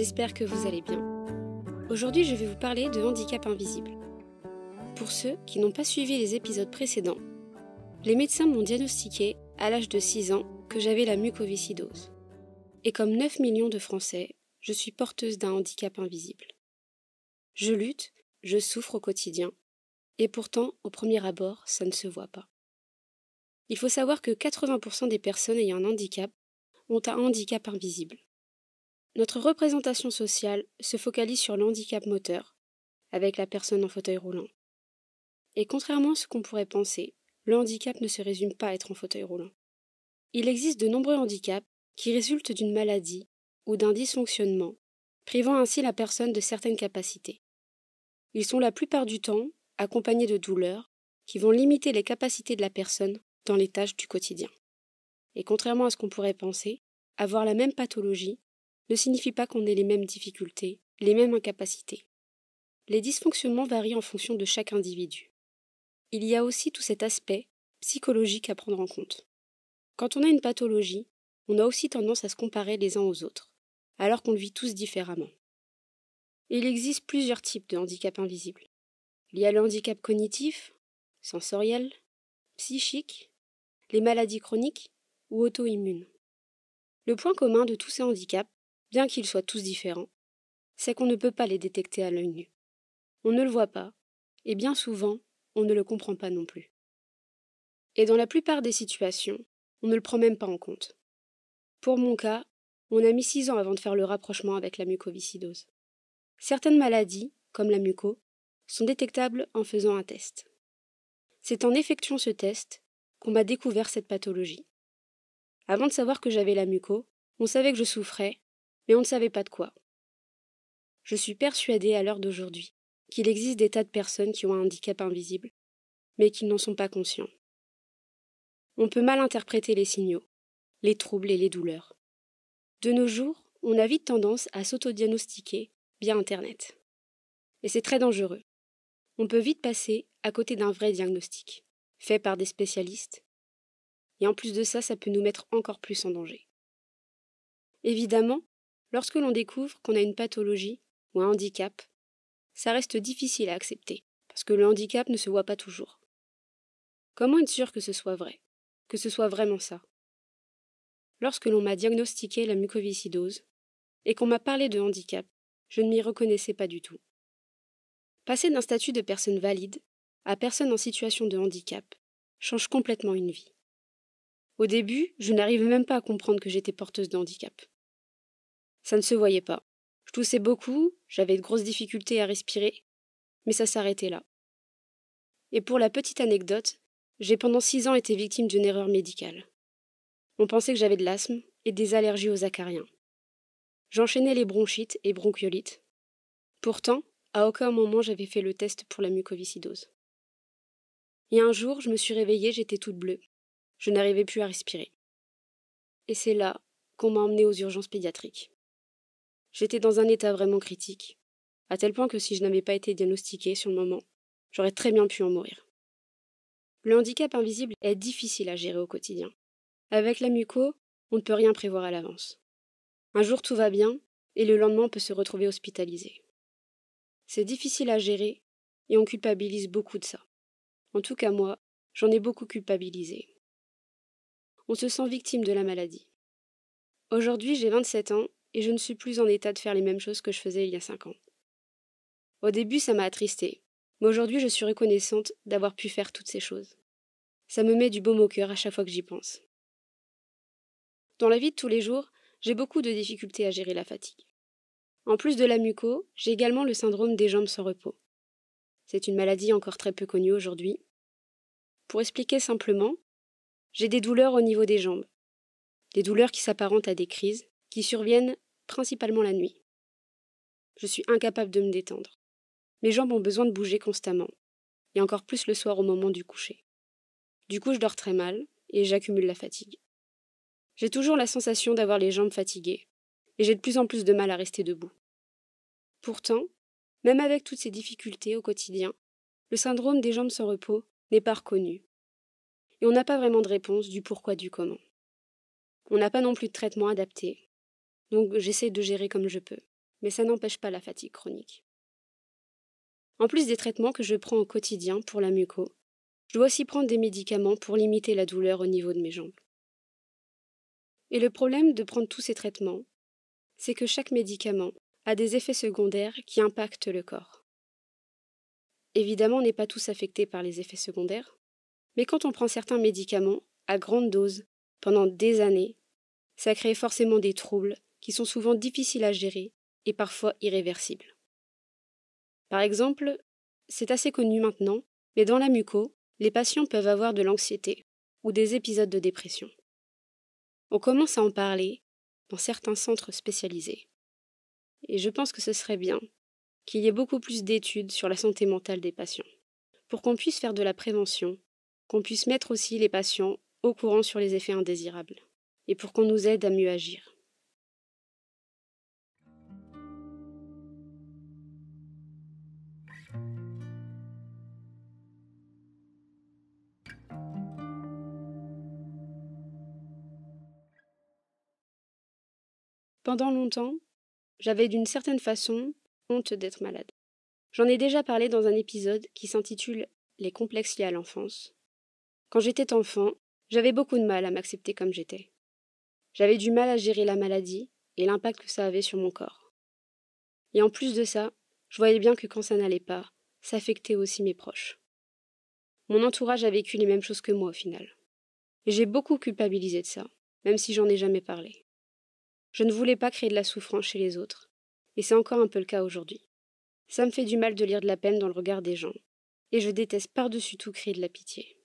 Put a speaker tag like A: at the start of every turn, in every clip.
A: j'espère que vous allez bien. Aujourd'hui, je vais vous parler de handicap invisible. Pour ceux qui n'ont pas suivi les épisodes précédents, les médecins m'ont diagnostiqué, à l'âge de 6 ans, que j'avais la mucoviscidose. Et comme 9 millions de Français, je suis porteuse d'un handicap invisible. Je lutte, je souffre au quotidien, et pourtant, au premier abord, ça ne se voit pas. Il faut savoir que 80% des personnes ayant un handicap ont un handicap invisible. Notre représentation sociale se focalise sur l'handicap moteur, avec la personne en fauteuil roulant. Et contrairement à ce qu'on pourrait penser, le handicap ne se résume pas à être en fauteuil roulant. Il existe de nombreux handicaps qui résultent d'une maladie ou d'un dysfonctionnement, privant ainsi la personne de certaines capacités. Ils sont la plupart du temps accompagnés de douleurs qui vont limiter les capacités de la personne dans les tâches du quotidien. Et contrairement à ce qu'on pourrait penser, avoir la même pathologie ne signifie pas qu'on ait les mêmes difficultés, les mêmes incapacités. Les dysfonctionnements varient en fonction de chaque individu. Il y a aussi tout cet aspect psychologique à prendre en compte. Quand on a une pathologie, on a aussi tendance à se comparer les uns aux autres, alors qu'on le vit tous différemment. Il existe plusieurs types de handicaps invisibles. Il y a le handicap cognitif, sensoriel, psychique, les maladies chroniques ou auto-immunes. Le point commun de tous ces handicaps, bien qu'ils soient tous différents, c'est qu'on ne peut pas les détecter à l'œil nu. On ne le voit pas, et bien souvent, on ne le comprend pas non plus. Et dans la plupart des situations, on ne le prend même pas en compte. Pour mon cas, on a mis six ans avant de faire le rapprochement avec la mucoviscidose. Certaines maladies, comme la muco, sont détectables en faisant un test. C'est en effectuant ce test qu'on m'a découvert cette pathologie. Avant de savoir que j'avais la muco, on savait que je souffrais, mais on ne savait pas de quoi. Je suis persuadée à l'heure d'aujourd'hui qu'il existe des tas de personnes qui ont un handicap invisible, mais qui n'en sont pas conscients. On peut mal interpréter les signaux, les troubles et les douleurs. De nos jours, on a vite tendance à s'autodiagnostiquer via Internet. Et c'est très dangereux. On peut vite passer à côté d'un vrai diagnostic, fait par des spécialistes. Et en plus de ça, ça peut nous mettre encore plus en danger. Évidemment, Lorsque l'on découvre qu'on a une pathologie ou un handicap, ça reste difficile à accepter, parce que le handicap ne se voit pas toujours. Comment être sûr que ce soit vrai, que ce soit vraiment ça Lorsque l'on m'a diagnostiqué la mucoviscidose et qu'on m'a parlé de handicap, je ne m'y reconnaissais pas du tout. Passer d'un statut de personne valide à personne en situation de handicap change complètement une vie. Au début, je n'arrivais même pas à comprendre que j'étais porteuse de handicap. Ça ne se voyait pas. Je toussais beaucoup, j'avais de grosses difficultés à respirer, mais ça s'arrêtait là. Et pour la petite anecdote, j'ai pendant six ans été victime d'une erreur médicale. On pensait que j'avais de l'asthme et des allergies aux acariens. J'enchaînais les bronchites et bronchiolites. Pourtant, à aucun moment j'avais fait le test pour la mucoviscidose. Et un jour, je me suis réveillée, j'étais toute bleue. Je n'arrivais plus à respirer. Et c'est là qu'on m'a emmenée aux urgences pédiatriques. J'étais dans un état vraiment critique, à tel point que si je n'avais pas été diagnostiquée sur le moment, j'aurais très bien pu en mourir. Le handicap invisible est difficile à gérer au quotidien. Avec la muco, on ne peut rien prévoir à l'avance. Un jour tout va bien, et le lendemain on peut se retrouver hospitalisé. C'est difficile à gérer, et on culpabilise beaucoup de ça. En tout cas moi, j'en ai beaucoup culpabilisé. On se sent victime de la maladie. Aujourd'hui j'ai 27 ans et je ne suis plus en état de faire les mêmes choses que je faisais il y a cinq ans. Au début, ça m'a attristée, mais aujourd'hui, je suis reconnaissante d'avoir pu faire toutes ces choses. Ça me met du baume au cœur à chaque fois que j'y pense. Dans la vie de tous les jours, j'ai beaucoup de difficultés à gérer la fatigue. En plus de la muco, j'ai également le syndrome des jambes sans repos. C'est une maladie encore très peu connue aujourd'hui. Pour expliquer simplement, j'ai des douleurs au niveau des jambes, des douleurs qui s'apparentent à des crises, qui surviennent principalement la nuit. Je suis incapable de me détendre. Mes jambes ont besoin de bouger constamment, et encore plus le soir au moment du coucher. Du coup, je dors très mal, et j'accumule la fatigue. J'ai toujours la sensation d'avoir les jambes fatiguées, et j'ai de plus en plus de mal à rester debout. Pourtant, même avec toutes ces difficultés au quotidien, le syndrome des jambes sans repos n'est pas reconnu. Et on n'a pas vraiment de réponse du pourquoi du comment. On n'a pas non plus de traitement adapté, donc j'essaie de gérer comme je peux. Mais ça n'empêche pas la fatigue chronique. En plus des traitements que je prends au quotidien pour la muco, je dois aussi prendre des médicaments pour limiter la douleur au niveau de mes jambes. Et le problème de prendre tous ces traitements, c'est que chaque médicament a des effets secondaires qui impactent le corps. Évidemment, on n'est pas tous affectés par les effets secondaires, mais quand on prend certains médicaments à grande dose pendant des années, ça crée forcément des troubles qui sont souvent difficiles à gérer et parfois irréversibles. Par exemple, c'est assez connu maintenant, mais dans la muco, les patients peuvent avoir de l'anxiété ou des épisodes de dépression. On commence à en parler dans certains centres spécialisés. Et je pense que ce serait bien qu'il y ait beaucoup plus d'études sur la santé mentale des patients, pour qu'on puisse faire de la prévention, qu'on puisse mettre aussi les patients au courant sur les effets indésirables, et pour qu'on nous aide à mieux agir. Pendant longtemps, j'avais d'une certaine façon honte d'être malade. J'en ai déjà parlé dans un épisode qui s'intitule Les complexes liés à l'enfance. Quand j'étais enfant, j'avais beaucoup de mal à m'accepter comme j'étais. J'avais du mal à gérer la maladie et l'impact que ça avait sur mon corps. Et en plus de ça, je voyais bien que quand ça n'allait pas, ça affectait aussi mes proches. Mon entourage a vécu les mêmes choses que moi au final. Et j'ai beaucoup culpabilisé de ça, même si j'en ai jamais parlé. Je ne voulais pas créer de la souffrance chez les autres, et c'est encore un peu le cas aujourd'hui. Ça me fait du mal de lire de la peine dans le regard des gens, et je déteste par-dessus tout créer de la pitié.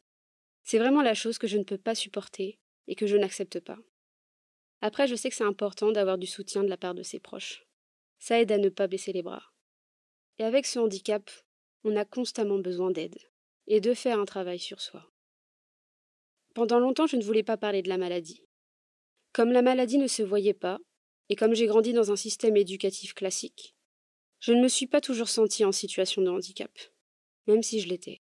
A: C'est vraiment la chose que je ne peux pas supporter et que je n'accepte pas. Après, je sais que c'est important d'avoir du soutien de la part de ses proches. Ça aide à ne pas baisser les bras. Et avec ce handicap, on a constamment besoin d'aide et de faire un travail sur soi. Pendant longtemps, je ne voulais pas parler de la maladie. Comme la maladie ne se voyait pas, et comme j'ai grandi dans un système éducatif classique, je ne me suis pas toujours sentie en situation de handicap, même si je l'étais.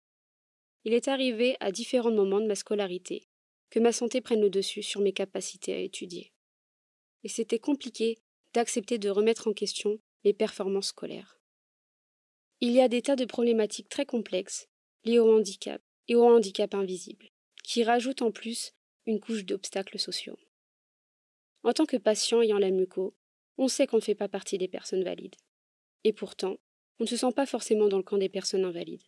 A: Il est arrivé à différents moments de ma scolarité que ma santé prenne le dessus sur mes capacités à étudier. Et c'était compliqué d'accepter de remettre en question mes performances scolaires. Il y a des tas de problématiques très complexes liées au handicap et au handicap invisible, qui rajoutent en plus une couche d'obstacles sociaux. En tant que patient ayant la muco, on sait qu'on ne fait pas partie des personnes valides. Et pourtant, on ne se sent pas forcément dans le camp des personnes invalides.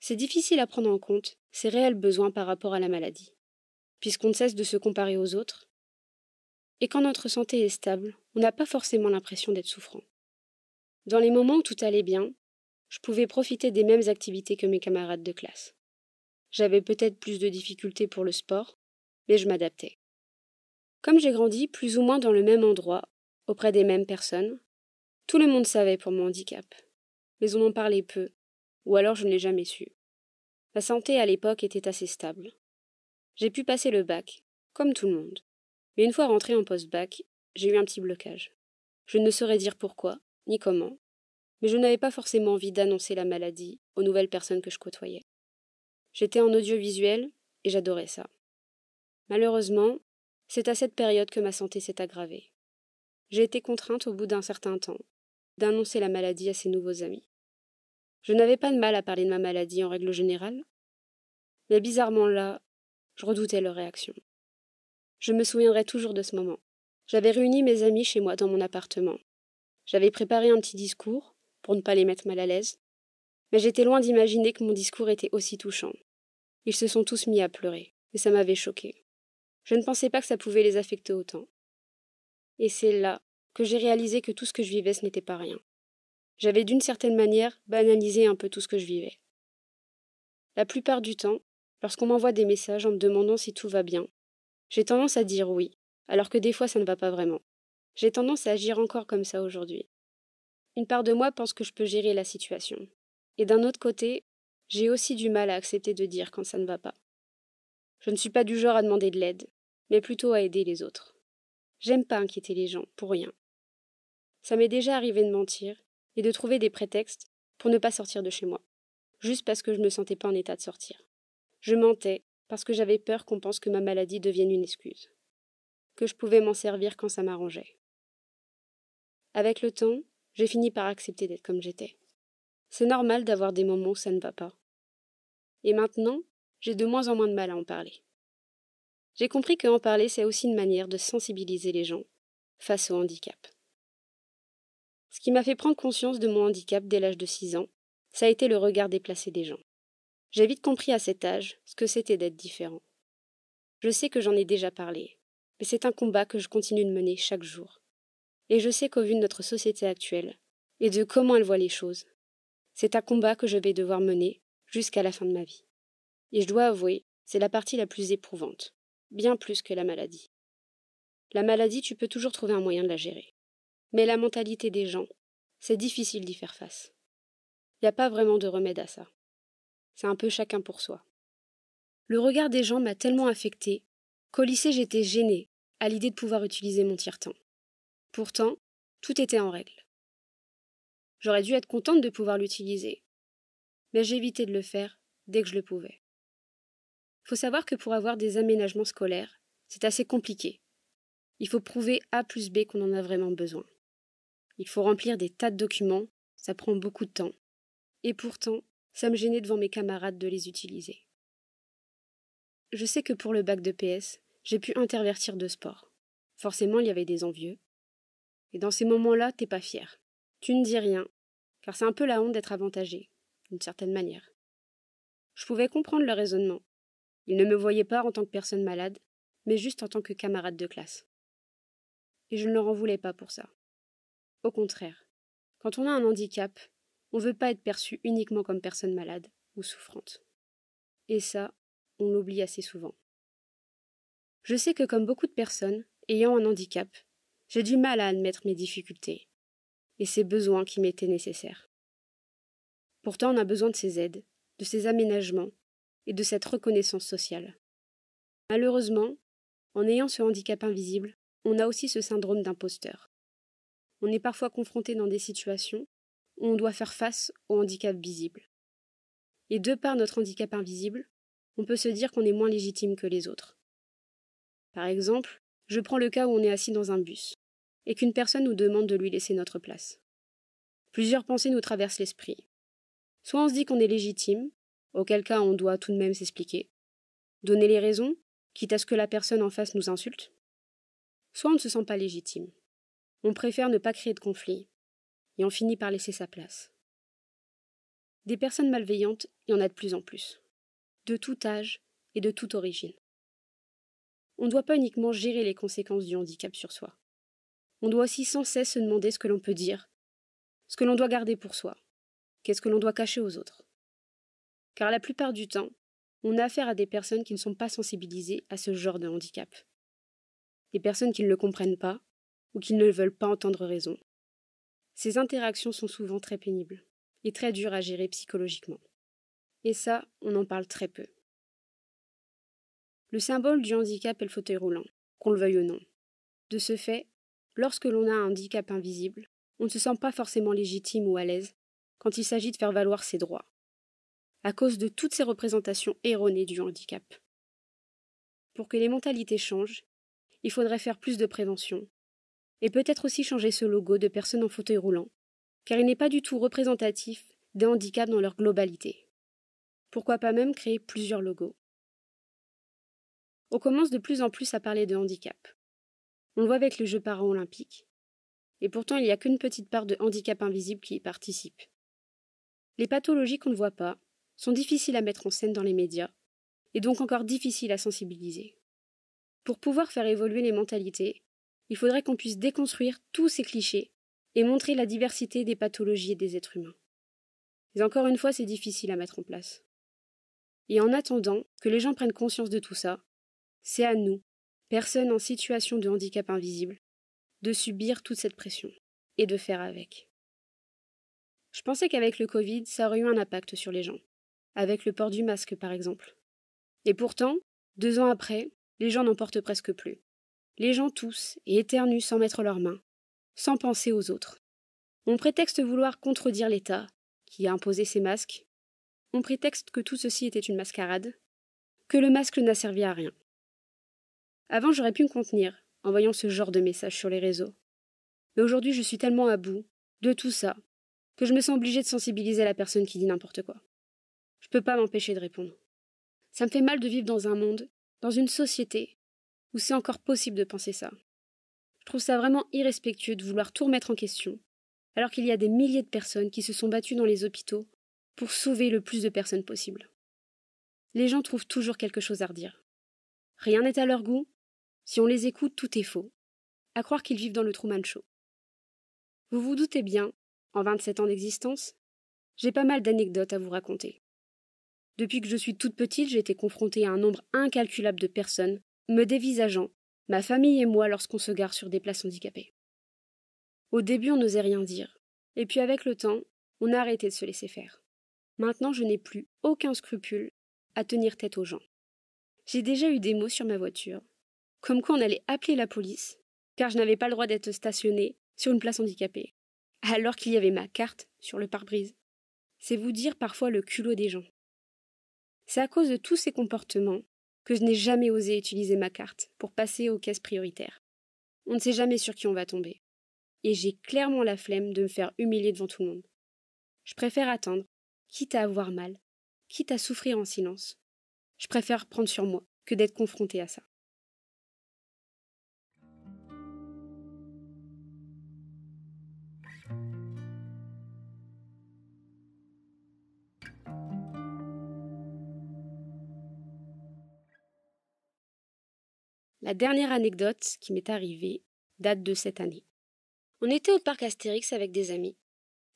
A: C'est difficile à prendre en compte ses réels besoins par rapport à la maladie, puisqu'on ne cesse de se comparer aux autres. Et quand notre santé est stable, on n'a pas forcément l'impression d'être souffrant. Dans les moments où tout allait bien, je pouvais profiter des mêmes activités que mes camarades de classe. J'avais peut-être plus de difficultés pour le sport, mais je m'adaptais. Comme j'ai grandi plus ou moins dans le même endroit, auprès des mêmes personnes, tout le monde savait pour mon handicap, mais on en parlait peu, ou alors je ne l'ai jamais su. Ma santé à l'époque était assez stable. J'ai pu passer le bac, comme tout le monde, mais une fois rentrée en post-bac, j'ai eu un petit blocage. Je ne saurais dire pourquoi, ni comment, mais je n'avais pas forcément envie d'annoncer la maladie aux nouvelles personnes que je côtoyais. J'étais en audiovisuel et j'adorais ça. Malheureusement, c'est à cette période que ma santé s'est aggravée. J'ai été contrainte, au bout d'un certain temps, d'annoncer la maladie à ses nouveaux amis. Je n'avais pas de mal à parler de ma maladie en règle générale, mais bizarrement là, je redoutais leur réaction. Je me souviendrai toujours de ce moment. J'avais réuni mes amis chez moi dans mon appartement. J'avais préparé un petit discours, pour ne pas les mettre mal à l'aise, mais j'étais loin d'imaginer que mon discours était aussi touchant. Ils se sont tous mis à pleurer, et ça m'avait choquée. Je ne pensais pas que ça pouvait les affecter autant. Et c'est là que j'ai réalisé que tout ce que je vivais, ce n'était pas rien. J'avais d'une certaine manière banalisé un peu tout ce que je vivais. La plupart du temps, lorsqu'on m'envoie des messages en me demandant si tout va bien, j'ai tendance à dire oui, alors que des fois ça ne va pas vraiment. J'ai tendance à agir encore comme ça aujourd'hui. Une part de moi pense que je peux gérer la situation. Et d'un autre côté, j'ai aussi du mal à accepter de dire quand ça ne va pas. Je ne suis pas du genre à demander de l'aide, mais plutôt à aider les autres. J'aime pas inquiéter les gens, pour rien. Ça m'est déjà arrivé de mentir et de trouver des prétextes pour ne pas sortir de chez moi, juste parce que je ne me sentais pas en état de sortir. Je mentais parce que j'avais peur qu'on pense que ma maladie devienne une excuse, que je pouvais m'en servir quand ça m'arrangeait. Avec le temps, j'ai fini par accepter d'être comme j'étais. C'est normal d'avoir des moments où ça ne va pas. Et maintenant, j'ai de moins en moins de mal à en parler. J'ai compris qu'en parler, c'est aussi une manière de sensibiliser les gens face au handicap. Ce qui m'a fait prendre conscience de mon handicap dès l'âge de 6 ans, ça a été le regard déplacé des gens. J'ai vite compris à cet âge ce que c'était d'être différent. Je sais que j'en ai déjà parlé, mais c'est un combat que je continue de mener chaque jour. Et je sais qu'au vu de notre société actuelle, et de comment elle voit les choses, c'est un combat que je vais devoir mener jusqu'à la fin de ma vie. Et je dois avouer, c'est la partie la plus éprouvante bien plus que la maladie. La maladie, tu peux toujours trouver un moyen de la gérer. Mais la mentalité des gens, c'est difficile d'y faire face. Il n'y a pas vraiment de remède à ça. C'est un peu chacun pour soi. Le regard des gens m'a tellement affectée qu'au lycée j'étais gênée à l'idée de pouvoir utiliser mon tire-temps. Pourtant, tout était en règle. J'aurais dû être contente de pouvoir l'utiliser, mais j'évitais de le faire dès que je le pouvais faut savoir que pour avoir des aménagements scolaires, c'est assez compliqué. Il faut prouver A plus B qu'on en a vraiment besoin. Il faut remplir des tas de documents, ça prend beaucoup de temps. Et pourtant, ça me gênait devant mes camarades de les utiliser. Je sais que pour le bac de PS, j'ai pu intervertir deux sports. Forcément, il y avait des envieux. Et dans ces moments-là, t'es pas fier. Tu ne dis rien, car c'est un peu la honte d'être avantagé, d'une certaine manière. Je pouvais comprendre le raisonnement. Il ne me voyait pas en tant que personne malade, mais juste en tant que camarade de classe. Et je ne leur en voulais pas pour ça. Au contraire, quand on a un handicap, on ne veut pas être perçu uniquement comme personne malade ou souffrante. Et ça, on l'oublie assez souvent. Je sais que comme beaucoup de personnes ayant un handicap, j'ai du mal à admettre mes difficultés et ces besoins qui m'étaient nécessaires. Pourtant, on a besoin de ces aides, de ces aménagements et de cette reconnaissance sociale. Malheureusement, en ayant ce handicap invisible, on a aussi ce syndrome d'imposteur. On est parfois confronté dans des situations où on doit faire face au handicap visible. Et de par notre handicap invisible, on peut se dire qu'on est moins légitime que les autres. Par exemple, je prends le cas où on est assis dans un bus et qu'une personne nous demande de lui laisser notre place. Plusieurs pensées nous traversent l'esprit. Soit on se dit qu'on est légitime, auquel cas on doit tout de même s'expliquer, donner les raisons, quitte à ce que la personne en face nous insulte. Soit on ne se sent pas légitime, on préfère ne pas créer de conflit, et on finit par laisser sa place. Des personnes malveillantes, il y en a de plus en plus, de tout âge et de toute origine. On ne doit pas uniquement gérer les conséquences du handicap sur soi. On doit aussi sans cesse se demander ce que l'on peut dire, ce que l'on doit garder pour soi, qu'est-ce que l'on doit cacher aux autres car la plupart du temps, on a affaire à des personnes qui ne sont pas sensibilisées à ce genre de handicap. Des personnes qui ne le comprennent pas ou qui ne veulent pas entendre raison. Ces interactions sont souvent très pénibles et très dures à gérer psychologiquement. Et ça, on en parle très peu. Le symbole du handicap est le fauteuil roulant, qu'on le veuille ou non. De ce fait, lorsque l'on a un handicap invisible, on ne se sent pas forcément légitime ou à l'aise quand il s'agit de faire valoir ses droits, à cause de toutes ces représentations erronées du handicap. Pour que les mentalités changent, il faudrait faire plus de prévention, et peut-être aussi changer ce logo de personnes en fauteuil roulant, car il n'est pas du tout représentatif des handicaps dans leur globalité. Pourquoi pas même créer plusieurs logos On commence de plus en plus à parler de handicap. On le voit avec les jeu paralympique. et pourtant il n'y a qu'une petite part de handicap invisible qui y participe. Les pathologies qu'on ne voit pas, sont difficiles à mettre en scène dans les médias, et donc encore difficiles à sensibiliser. Pour pouvoir faire évoluer les mentalités, il faudrait qu'on puisse déconstruire tous ces clichés et montrer la diversité des pathologies et des êtres humains. Mais encore une fois, c'est difficile à mettre en place. Et en attendant que les gens prennent conscience de tout ça, c'est à nous, personnes en situation de handicap invisible, de subir toute cette pression et de faire avec. Je pensais qu'avec le Covid, ça aurait eu un impact sur les gens avec le port du masque par exemple. Et pourtant, deux ans après, les gens n'en portent presque plus. Les gens toussent et éternuent sans mettre leurs mains, sans penser aux autres. On prétexte vouloir contredire l'État, qui a imposé ces masques. On prétexte que tout ceci était une mascarade, que le masque n'a servi à rien. Avant, j'aurais pu me contenir en voyant ce genre de messages sur les réseaux. Mais aujourd'hui, je suis tellement à bout de tout ça que je me sens obligée de sensibiliser la personne qui dit n'importe quoi. Je peux pas m'empêcher de répondre. Ça me fait mal de vivre dans un monde, dans une société, où c'est encore possible de penser ça. Je trouve ça vraiment irrespectueux de vouloir tout remettre en question, alors qu'il y a des milliers de personnes qui se sont battues dans les hôpitaux pour sauver le plus de personnes possible. Les gens trouvent toujours quelque chose à redire. Rien n'est à leur goût. Si on les écoute, tout est faux. À croire qu'ils vivent dans le Truman Show. Vous vous doutez bien, en 27 ans d'existence, j'ai pas mal d'anecdotes à vous raconter. Depuis que je suis toute petite, j'ai été confrontée à un nombre incalculable de personnes, me dévisageant, ma famille et moi lorsqu'on se gare sur des places handicapées. Au début, on n'osait rien dire. Et puis avec le temps, on a arrêté de se laisser faire. Maintenant, je n'ai plus aucun scrupule à tenir tête aux gens. J'ai déjà eu des mots sur ma voiture, comme quoi on allait appeler la police, car je n'avais pas le droit d'être stationnée sur une place handicapée, alors qu'il y avait ma carte sur le pare-brise. C'est vous dire parfois le culot des gens. C'est à cause de tous ces comportements que je n'ai jamais osé utiliser ma carte pour passer aux caisses prioritaires. On ne sait jamais sur qui on va tomber. Et j'ai clairement la flemme de me faire humilier devant tout le monde. Je préfère attendre, quitte à avoir mal, quitte à souffrir en silence. Je préfère prendre sur moi que d'être confronté à ça. La dernière anecdote qui m'est arrivée date de cette année. On était au parc Astérix avec des amis.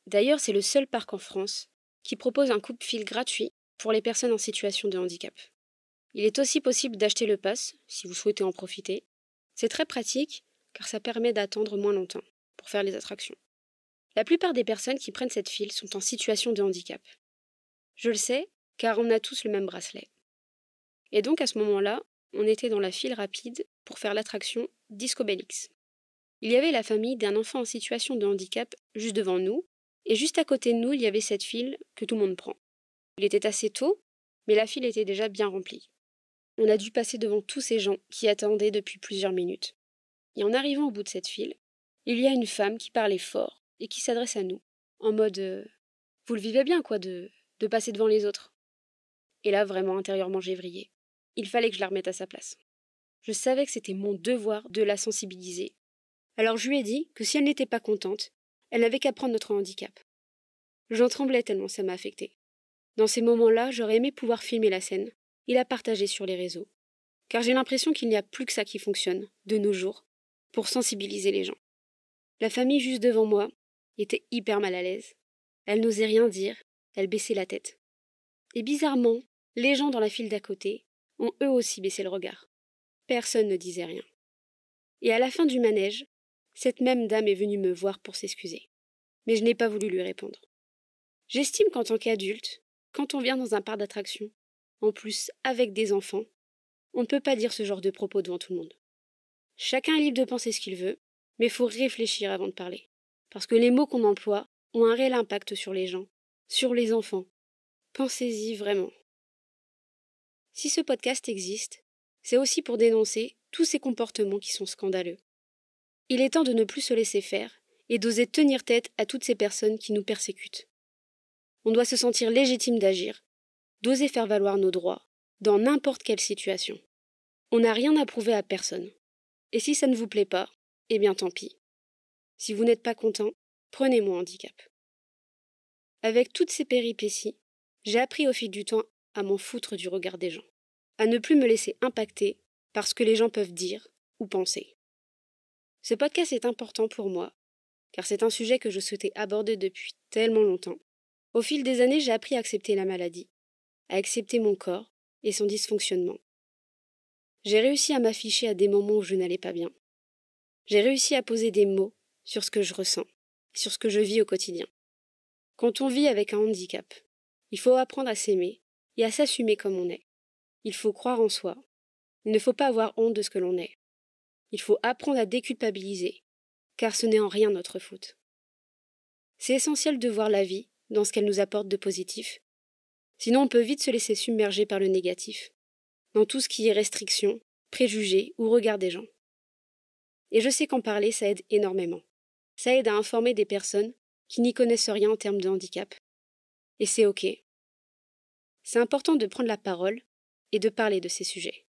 A: D'ailleurs, c'est le seul parc en France qui propose un coupe-fil gratuit pour les personnes en situation de handicap. Il est aussi possible d'acheter le pass si vous souhaitez en profiter. C'est très pratique car ça permet d'attendre moins longtemps pour faire les attractions. La plupart des personnes qui prennent cette file sont en situation de handicap. Je le sais car on a tous le même bracelet. Et donc à ce moment-là, on était dans la file rapide pour faire l'attraction Disco Il y avait la famille d'un enfant en situation de handicap juste devant nous, et juste à côté de nous, il y avait cette file que tout le monde prend. Il était assez tôt, mais la file était déjà bien remplie. On a dû passer devant tous ces gens qui attendaient depuis plusieurs minutes. Et en arrivant au bout de cette file, il y a une femme qui parlait fort et qui s'adresse à nous, en mode euh, Vous le vivez bien, quoi, de, de passer devant les autres. Et là, vraiment, intérieurement, j'ai vrillé il fallait que je la remette à sa place. Je savais que c'était mon devoir de la sensibiliser. Alors je lui ai dit que si elle n'était pas contente, elle n'avait qu'à prendre notre handicap. J'en tremblais tellement ça m'a affectée. Dans ces moments-là, j'aurais aimé pouvoir filmer la scène et la partager sur les réseaux. Car j'ai l'impression qu'il n'y a plus que ça qui fonctionne, de nos jours, pour sensibiliser les gens. La famille juste devant moi était hyper mal à l'aise. Elle n'osait rien dire, elle baissait la tête. Et bizarrement, les gens dans la file d'à côté ont eux aussi baissé le regard. Personne ne disait rien. Et à la fin du manège, cette même dame est venue me voir pour s'excuser. Mais je n'ai pas voulu lui répondre. J'estime qu'en tant qu'adulte, quand on vient dans un parc d'attractions, en plus avec des enfants, on ne peut pas dire ce genre de propos devant tout le monde. Chacun est libre de penser ce qu'il veut, mais faut réfléchir avant de parler. Parce que les mots qu'on emploie ont un réel impact sur les gens, sur les enfants. Pensez-y vraiment. Si ce podcast existe, c'est aussi pour dénoncer tous ces comportements qui sont scandaleux. Il est temps de ne plus se laisser faire et d'oser tenir tête à toutes ces personnes qui nous persécutent. On doit se sentir légitime d'agir, d'oser faire valoir nos droits, dans n'importe quelle situation. On n'a rien à prouver à personne. Et si ça ne vous plaît pas, eh bien tant pis. Si vous n'êtes pas content, prenez mon handicap. Avec toutes ces péripéties, j'ai appris au fil du temps à m'en foutre du regard des gens, à ne plus me laisser impacter par ce que les gens peuvent dire ou penser. Ce podcast est important pour moi, car c'est un sujet que je souhaitais aborder depuis tellement longtemps. Au fil des années, j'ai appris à accepter la maladie, à accepter mon corps et son dysfonctionnement. J'ai réussi à m'afficher à des moments où je n'allais pas bien. J'ai réussi à poser des mots sur ce que je ressens, sur ce que je vis au quotidien. Quand on vit avec un handicap, il faut apprendre à s'aimer et à s'assumer comme on est. Il faut croire en soi. Il ne faut pas avoir honte de ce que l'on est. Il faut apprendre à déculpabiliser, car ce n'est en rien notre faute. C'est essentiel de voir la vie dans ce qu'elle nous apporte de positif. Sinon, on peut vite se laisser submerger par le négatif, dans tout ce qui est restriction, préjugé ou regard des gens. Et je sais qu'en parler, ça aide énormément. Ça aide à informer des personnes qui n'y connaissent rien en termes de handicap. Et c'est OK c'est important de prendre la parole et de parler de ces sujets.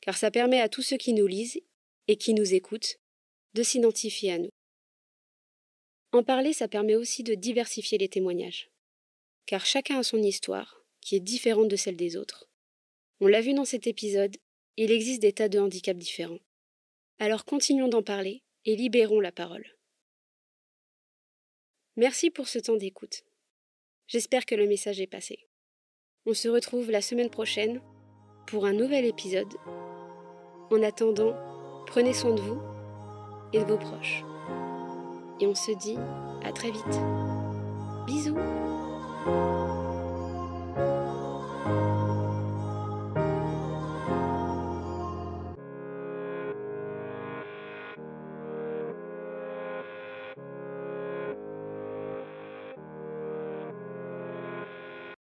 A: Car ça permet à tous ceux qui nous lisent et qui nous écoutent de s'identifier à nous. En parler, ça permet aussi de diversifier les témoignages. Car chacun a son histoire, qui est différente de celle des autres. On l'a vu dans cet épisode, il existe des tas de handicaps différents. Alors continuons d'en parler et libérons la parole. Merci pour ce temps d'écoute. J'espère que le message est passé. On se retrouve la semaine prochaine pour un nouvel épisode. En attendant, prenez soin de vous et de vos proches. Et on se dit à très vite. Bisous